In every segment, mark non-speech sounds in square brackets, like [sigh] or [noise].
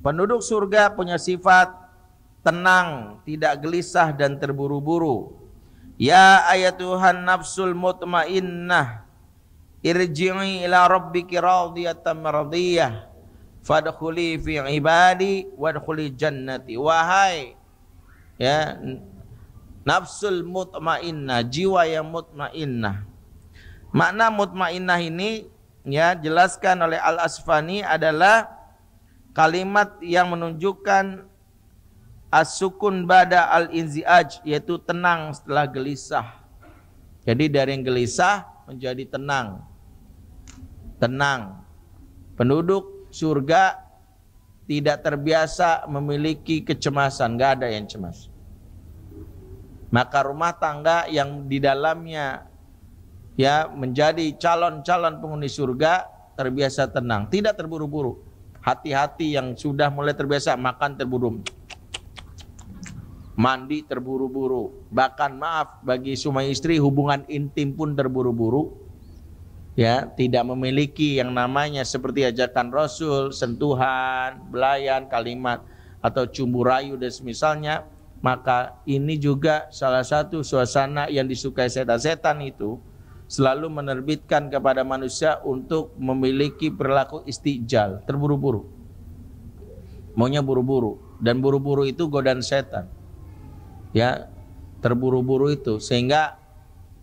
Penduduk surga punya sifat tenang, tidak gelisah dan terburu-buru. Ya ayat Tuhan nafsul mutmainnah irji'i ila rabbiki radiyatan mardiyah fadkhuli fi ibadi wadkhuli jannati wahai ya nafsul mutmainnah jiwa yang mutmainnah makna mutmainnah ini ya jelaskan oleh Al Asfani adalah kalimat yang menunjukkan asukun bada al inziaj yaitu tenang setelah gelisah. Jadi dari yang gelisah menjadi tenang. Tenang. Penduduk surga tidak terbiasa memiliki kecemasan, nggak ada yang cemas. Maka rumah tangga yang di dalamnya ya menjadi calon-calon penghuni surga terbiasa tenang, tidak terburu-buru. Hati-hati yang sudah mulai terbiasa makan terburu mandi terburu-buru. Bahkan maaf bagi suami istri hubungan intim pun terburu-buru. Ya, tidak memiliki yang namanya seperti ajakan Rasul, sentuhan, belayan, kalimat atau cumbu rayu dan semisalnya, maka ini juga salah satu suasana yang disukai setan-setan itu selalu menerbitkan kepada manusia untuk memiliki perilaku istijal, terburu-buru. Maunya buru-buru dan buru-buru itu godaan setan. Ya, terburu-buru itu sehingga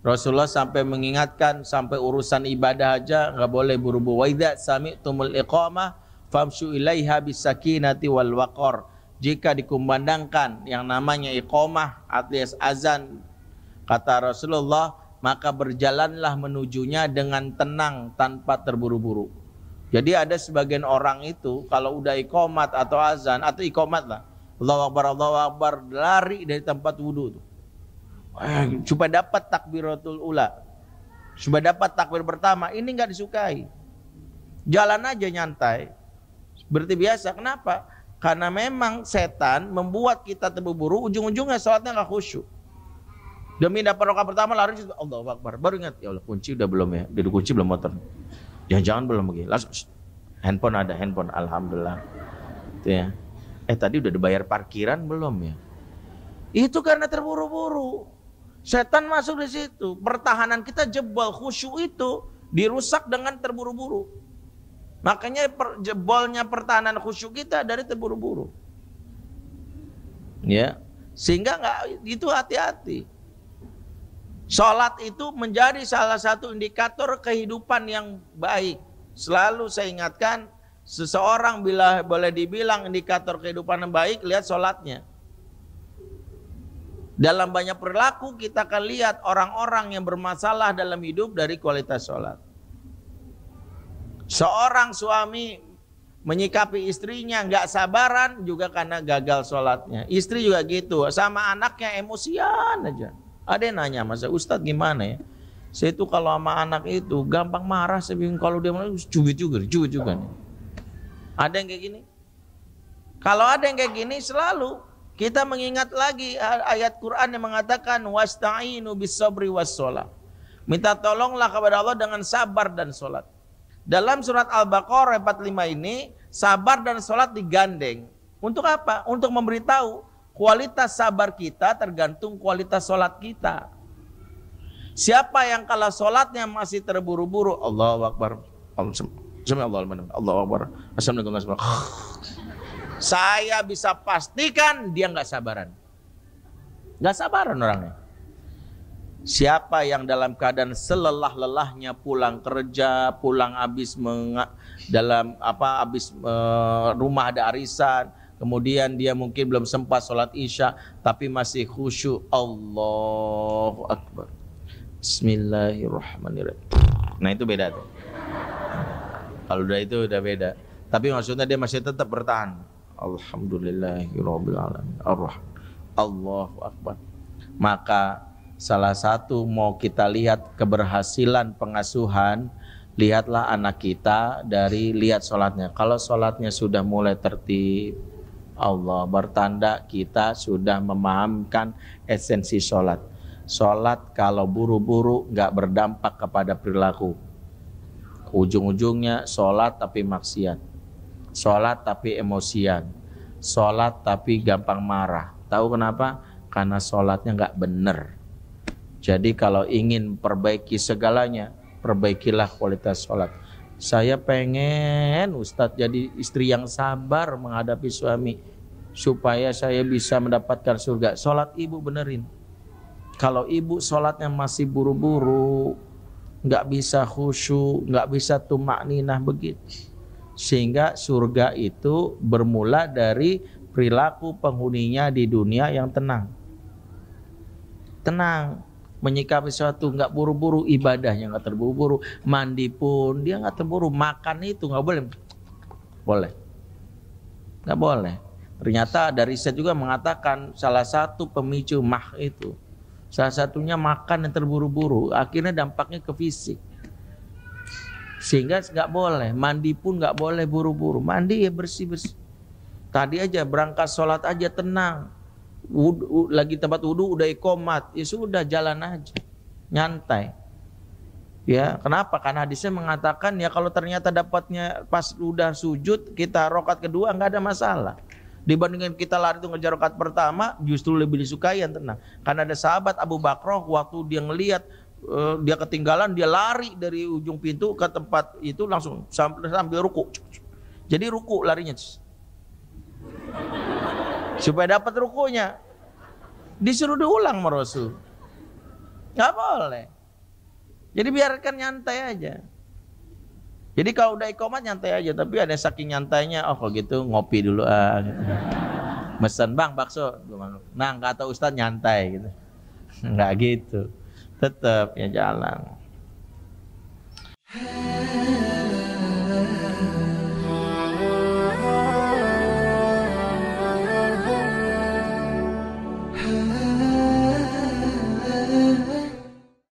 Rasulullah sampai mengingatkan sampai urusan ibadah aja nggak boleh buru-buru. Wa tumul tumul iqamah famshu ilaiha bisakinati wal waqar. Jika dikumandangkan yang namanya iqamah alias azan kata Rasulullah maka berjalanlah menujunya dengan tenang tanpa terburu-buru. Jadi ada sebagian orang itu kalau udah ikomat atau azan atau ikomat lah, Allahu Akbar, Allahu Akbar, lari dari tempat wudhu tuh. Eh, Cuma supaya dapat takbiratul ula, supaya dapat takbir pertama, ini nggak disukai. Jalan aja nyantai, seperti biasa. Kenapa? Karena memang setan membuat kita terburu-buru, ujung-ujungnya sholatnya nggak khusyuk. Demi pindah perokok pertama lari situ Allah Akbar. Baru ingat, ya Allah kunci udah belum ya. Udah kunci belum motor. Jangan-jangan ya, belum lagi. Langsung handphone ada handphone alhamdulillah. Itu ya. Eh tadi udah dibayar parkiran belum ya? Itu karena terburu-buru. Setan masuk di situ. Pertahanan kita jebol khusyuk itu dirusak dengan terburu-buru. Makanya per, jebolnya pertahanan khusyuk kita dari terburu-buru. Ya. Sehingga nggak itu hati-hati. Sholat itu menjadi salah satu indikator kehidupan yang baik. Selalu saya ingatkan, seseorang bila boleh dibilang indikator kehidupan yang baik, lihat sholatnya. Dalam banyak perilaku kita akan lihat orang-orang yang bermasalah dalam hidup dari kualitas sholat. Seorang suami menyikapi istrinya nggak sabaran juga karena gagal sholatnya. Istri juga gitu, sama anaknya emosian aja. Ada yang nanya sama saya, Ustadz gimana ya? Saya itu kalau sama anak itu gampang marah, saya bingung kalau dia marah, cubit juga, cubit juga nih. Ada yang kayak gini? Kalau ada yang kayak gini selalu kita mengingat lagi ayat Quran yang mengatakan wasta'inu bis sabri was Minta tolonglah kepada Allah dengan sabar dan sholat. Dalam surat Al-Baqarah 45 ini, sabar dan sholat digandeng. Untuk apa? Untuk memberitahu Kualitas sabar kita tergantung kualitas sholat kita. Siapa yang kalah sholatnya masih terburu-buru, Allah Akbar. Allah Akbar. Assalamualaikum Saya bisa pastikan dia nggak sabaran. Nggak sabaran orangnya. Siapa yang dalam keadaan selelah-lelahnya pulang kerja, pulang habis dalam apa habis e, rumah ada arisan, kemudian dia mungkin belum sempat sholat isya tapi masih khusyuk Allahu Akbar Bismillahirrahmanirrahim nah itu beda tuh kalau udah itu udah beda tapi maksudnya dia masih tetap bertahan Alhamdulillahirrahmanirrahim Allahu Akbar maka salah satu mau kita lihat keberhasilan pengasuhan lihatlah anak kita dari lihat sholatnya. Kalau sholatnya sudah mulai tertib, Allah bertanda kita sudah memahamkan esensi sholat. Sholat kalau buru-buru nggak berdampak kepada perilaku. Ujung-ujungnya sholat tapi maksiat. Sholat tapi emosian. Sholat tapi gampang marah. Tahu kenapa? Karena sholatnya nggak bener. Jadi kalau ingin perbaiki segalanya, perbaikilah kualitas sholat saya pengen Ustadz jadi istri yang sabar menghadapi suami supaya saya bisa mendapatkan surga. Sholat ibu benerin. Kalau ibu sholatnya masih buru-buru, nggak bisa khusyuk, nggak bisa tumak ninah begitu. Sehingga surga itu bermula dari perilaku penghuninya di dunia yang tenang. Tenang, menyikapi sesuatu nggak buru-buru ibadahnya nggak terburu-buru mandi pun dia nggak terburu makan itu nggak boleh boleh nggak boleh ternyata dari riset juga mengatakan salah satu pemicu mah itu salah satunya makan yang terburu-buru akhirnya dampaknya ke fisik sehingga nggak boleh mandi pun nggak boleh buru-buru mandi ya bersih bersih tadi aja berangkat sholat aja tenang wudu, lagi tempat wudhu udah ikomat ya sudah jalan aja nyantai ya kenapa karena hadisnya mengatakan ya kalau ternyata dapatnya pas udah sujud kita rokat kedua nggak ada masalah dibandingkan kita lari itu ngejar rokat pertama justru lebih disukai yang tenang karena ada sahabat Abu Bakroh waktu dia ngelihat eh, dia ketinggalan dia lari dari ujung pintu ke tempat itu langsung sambil sambil ruku jadi ruku larinya supaya dapat rukunya. Disuruh diulang sama Rasul. Nggak boleh. Jadi biarkan nyantai aja. Jadi kalau udah ikomat nyantai aja, tapi ada saking nyantainya, oh kalau gitu ngopi dulu ah. Gitu. Mesen bang bakso, nah nggak tahu Ustadz nyantai gitu, [laughs] nggak gitu, tetap ya jalan.